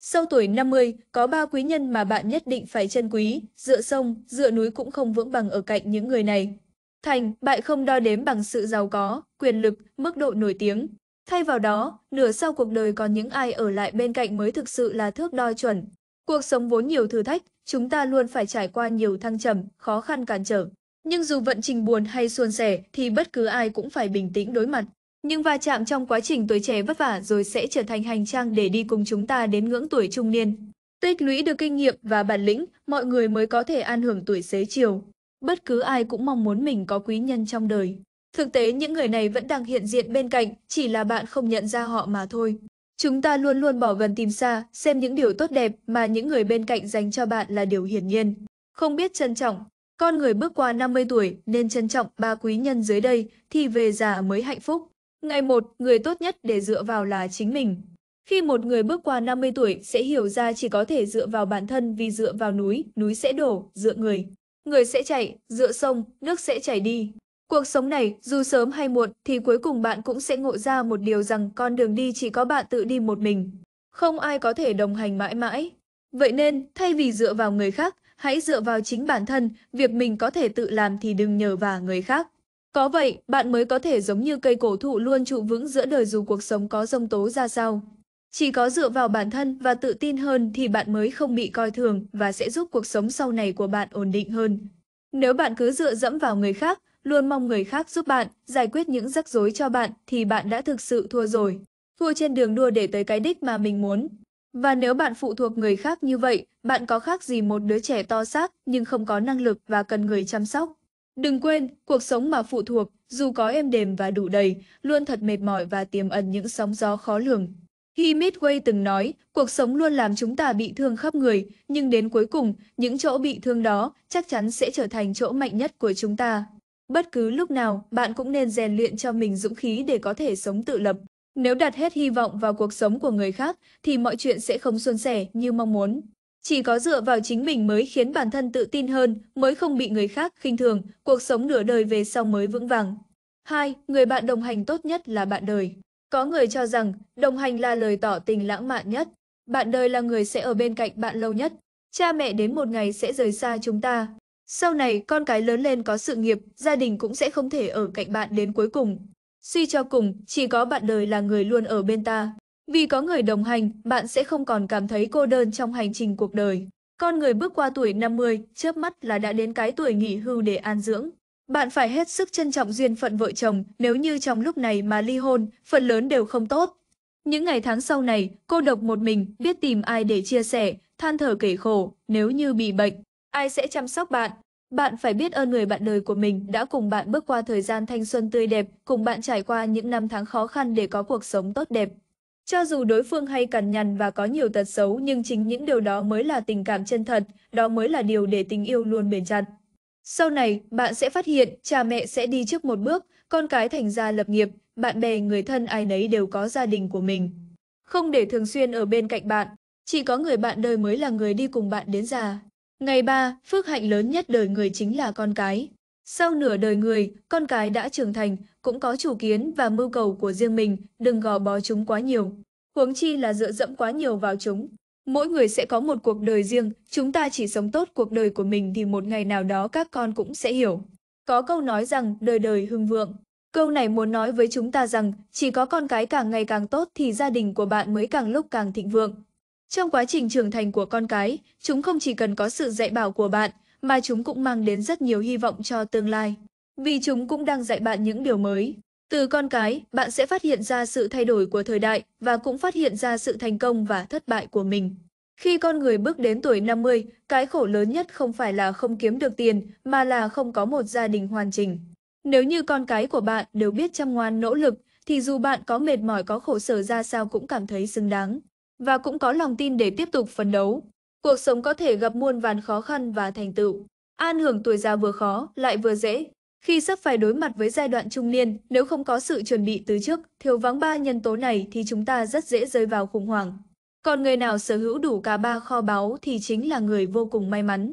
Sau tuổi 50, có ba quý nhân mà bạn nhất định phải trân quý, dựa sông, dựa núi cũng không vững bằng ở cạnh những người này. Thành, bại không đo đếm bằng sự giàu có, quyền lực, mức độ nổi tiếng. Thay vào đó, nửa sau cuộc đời còn những ai ở lại bên cạnh mới thực sự là thước đo chuẩn. Cuộc sống vốn nhiều thử thách, chúng ta luôn phải trải qua nhiều thăng trầm, khó khăn cản trở. Nhưng dù vận trình buồn hay suôn sẻ thì bất cứ ai cũng phải bình tĩnh đối mặt. Những va chạm trong quá trình tuổi trẻ vất vả rồi sẽ trở thành hành trang để đi cùng chúng ta đến ngưỡng tuổi trung niên. Tích lũy được kinh nghiệm và bản lĩnh, mọi người mới có thể an hưởng tuổi xế chiều. Bất cứ ai cũng mong muốn mình có quý nhân trong đời. Thực tế những người này vẫn đang hiện diện bên cạnh, chỉ là bạn không nhận ra họ mà thôi. Chúng ta luôn luôn bỏ gần tìm xa, xem những điều tốt đẹp mà những người bên cạnh dành cho bạn là điều hiển nhiên. Không biết trân trọng, con người bước qua 50 tuổi nên trân trọng ba quý nhân dưới đây thì về già mới hạnh phúc. Ngày một, người tốt nhất để dựa vào là chính mình. Khi một người bước qua 50 tuổi sẽ hiểu ra chỉ có thể dựa vào bản thân vì dựa vào núi, núi sẽ đổ, dựa người. Người sẽ chạy; dựa sông, nước sẽ chảy đi. Cuộc sống này, dù sớm hay muộn, thì cuối cùng bạn cũng sẽ ngộ ra một điều rằng con đường đi chỉ có bạn tự đi một mình. Không ai có thể đồng hành mãi mãi. Vậy nên, thay vì dựa vào người khác, hãy dựa vào chính bản thân, việc mình có thể tự làm thì đừng nhờ vào người khác. Có vậy, bạn mới có thể giống như cây cổ thụ luôn trụ vững giữa đời dù cuộc sống có rông tố ra sao. Chỉ có dựa vào bản thân và tự tin hơn thì bạn mới không bị coi thường và sẽ giúp cuộc sống sau này của bạn ổn định hơn. Nếu bạn cứ dựa dẫm vào người khác, luôn mong người khác giúp bạn, giải quyết những rắc rối cho bạn thì bạn đã thực sự thua rồi. Thua trên đường đua để tới cái đích mà mình muốn. Và nếu bạn phụ thuộc người khác như vậy, bạn có khác gì một đứa trẻ to xác nhưng không có năng lực và cần người chăm sóc. Đừng quên, cuộc sống mà phụ thuộc, dù có êm đềm và đủ đầy, luôn thật mệt mỏi và tiềm ẩn những sóng gió khó lường. He Midway từng nói, cuộc sống luôn làm chúng ta bị thương khắp người, nhưng đến cuối cùng, những chỗ bị thương đó chắc chắn sẽ trở thành chỗ mạnh nhất của chúng ta. Bất cứ lúc nào, bạn cũng nên rèn luyện cho mình dũng khí để có thể sống tự lập. Nếu đặt hết hy vọng vào cuộc sống của người khác, thì mọi chuyện sẽ không suôn sẻ như mong muốn. Chỉ có dựa vào chính mình mới khiến bản thân tự tin hơn, mới không bị người khác khinh thường, cuộc sống nửa đời về sau mới vững vàng. 2. Người bạn đồng hành tốt nhất là bạn đời. Có người cho rằng đồng hành là lời tỏ tình lãng mạn nhất. Bạn đời là người sẽ ở bên cạnh bạn lâu nhất. Cha mẹ đến một ngày sẽ rời xa chúng ta. Sau này con cái lớn lên có sự nghiệp, gia đình cũng sẽ không thể ở cạnh bạn đến cuối cùng. Suy cho cùng, chỉ có bạn đời là người luôn ở bên ta. Vì có người đồng hành, bạn sẽ không còn cảm thấy cô đơn trong hành trình cuộc đời. Con người bước qua tuổi 50, chớp mắt là đã đến cái tuổi nghỉ hưu để an dưỡng. Bạn phải hết sức trân trọng duyên phận vợ chồng, nếu như trong lúc này mà ly hôn, phần lớn đều không tốt. Những ngày tháng sau này, cô độc một mình, biết tìm ai để chia sẻ, than thở kể khổ, nếu như bị bệnh, ai sẽ chăm sóc bạn? Bạn phải biết ơn người bạn đời của mình đã cùng bạn bước qua thời gian thanh xuân tươi đẹp, cùng bạn trải qua những năm tháng khó khăn để có cuộc sống tốt đẹp. Cho dù đối phương hay cằn nhằn và có nhiều tật xấu nhưng chính những điều đó mới là tình cảm chân thật, đó mới là điều để tình yêu luôn bền chặt. Sau này, bạn sẽ phát hiện cha mẹ sẽ đi trước một bước, con cái thành ra lập nghiệp, bạn bè người thân ai nấy đều có gia đình của mình. Không để thường xuyên ở bên cạnh bạn, chỉ có người bạn đời mới là người đi cùng bạn đến già. Ngày ba, phước hạnh lớn nhất đời người chính là con cái. Sau nửa đời người, con cái đã trưởng thành, cũng có chủ kiến và mưu cầu của riêng mình, đừng gò bó chúng quá nhiều. Huống chi là dựa dẫm quá nhiều vào chúng. Mỗi người sẽ có một cuộc đời riêng, chúng ta chỉ sống tốt cuộc đời của mình thì một ngày nào đó các con cũng sẽ hiểu. Có câu nói rằng đời đời hưng vượng. Câu này muốn nói với chúng ta rằng chỉ có con cái càng ngày càng tốt thì gia đình của bạn mới càng lúc càng thịnh vượng. Trong quá trình trưởng thành của con cái, chúng không chỉ cần có sự dạy bảo của bạn, mà chúng cũng mang đến rất nhiều hy vọng cho tương lai. Vì chúng cũng đang dạy bạn những điều mới. Từ con cái, bạn sẽ phát hiện ra sự thay đổi của thời đại và cũng phát hiện ra sự thành công và thất bại của mình. Khi con người bước đến tuổi 50, cái khổ lớn nhất không phải là không kiếm được tiền, mà là không có một gia đình hoàn chỉnh. Nếu như con cái của bạn đều biết chăm ngoan nỗ lực, thì dù bạn có mệt mỏi có khổ sở ra sao cũng cảm thấy xứng đáng, và cũng có lòng tin để tiếp tục phấn đấu. Cuộc sống có thể gặp muôn vàn khó khăn và thành tựu. An hưởng tuổi già vừa khó lại vừa dễ. Khi sắp phải đối mặt với giai đoạn trung niên, nếu không có sự chuẩn bị từ trước, thiếu vắng ba nhân tố này thì chúng ta rất dễ rơi vào khủng hoảng. Còn người nào sở hữu đủ cả ba kho báu thì chính là người vô cùng may mắn.